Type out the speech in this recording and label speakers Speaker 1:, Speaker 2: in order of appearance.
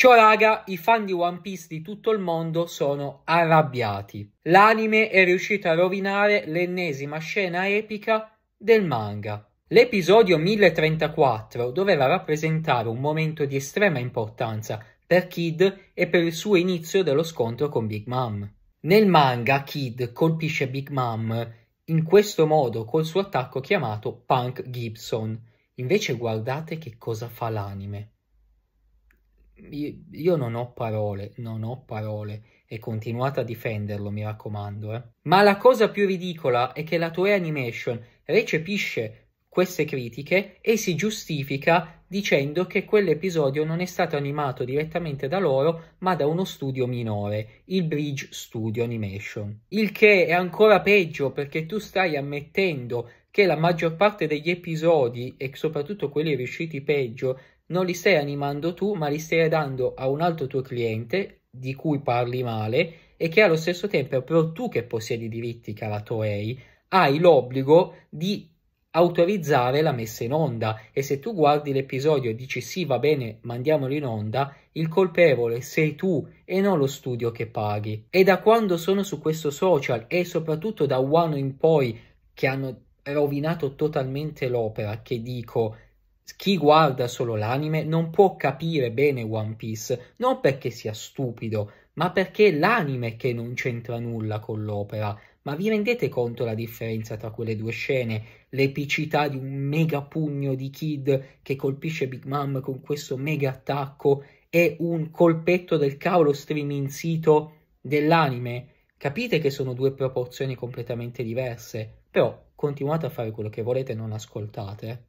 Speaker 1: Ciao raga, i fan di One Piece di tutto il mondo sono arrabbiati. L'anime è riuscito a rovinare l'ennesima scena epica del manga. L'episodio 1034 doveva rappresentare un momento di estrema importanza per Kid e per il suo inizio dello scontro con Big Mom. Nel manga Kid colpisce Big Mom in questo modo col suo attacco chiamato Punk Gibson. Invece guardate che cosa fa l'anime io, non ho parole, non ho parole e continuate a difenderlo, mi raccomando. Eh. Ma la cosa più ridicola è che la Toei Animation recepisce queste critiche e si giustifica dicendo che quell'episodio non è stato animato direttamente da loro, ma da uno studio minore, il Bridge Studio Animation. Il che è ancora peggio perché tu stai ammettendo che la maggior parte degli episodi, e soprattutto quelli riusciti peggio, non li stai animando tu, ma li stai dando a un altro tuo cliente di cui parli male e che allo stesso tempo, però tu che possiedi i diritti, cara Toei, hai l'obbligo di autorizzare la messa in onda e se tu guardi l'episodio e dici sì va bene mandiamolo in onda il colpevole sei tu e non lo studio che paghi e da quando sono su questo social e soprattutto da One in poi che hanno rovinato totalmente l'opera che dico chi guarda solo l'anime non può capire bene One Piece, non perché sia stupido, ma perché l'anime che non c'entra nulla con l'opera. Ma vi rendete conto la differenza tra quelle due scene? L'epicità di un mega pugno di Kid che colpisce Big Mom con questo mega attacco e un colpetto del cavolo streaming sito dell'anime? Capite che sono due proporzioni completamente diverse, però continuate a fare quello che volete e non ascoltate. Eh.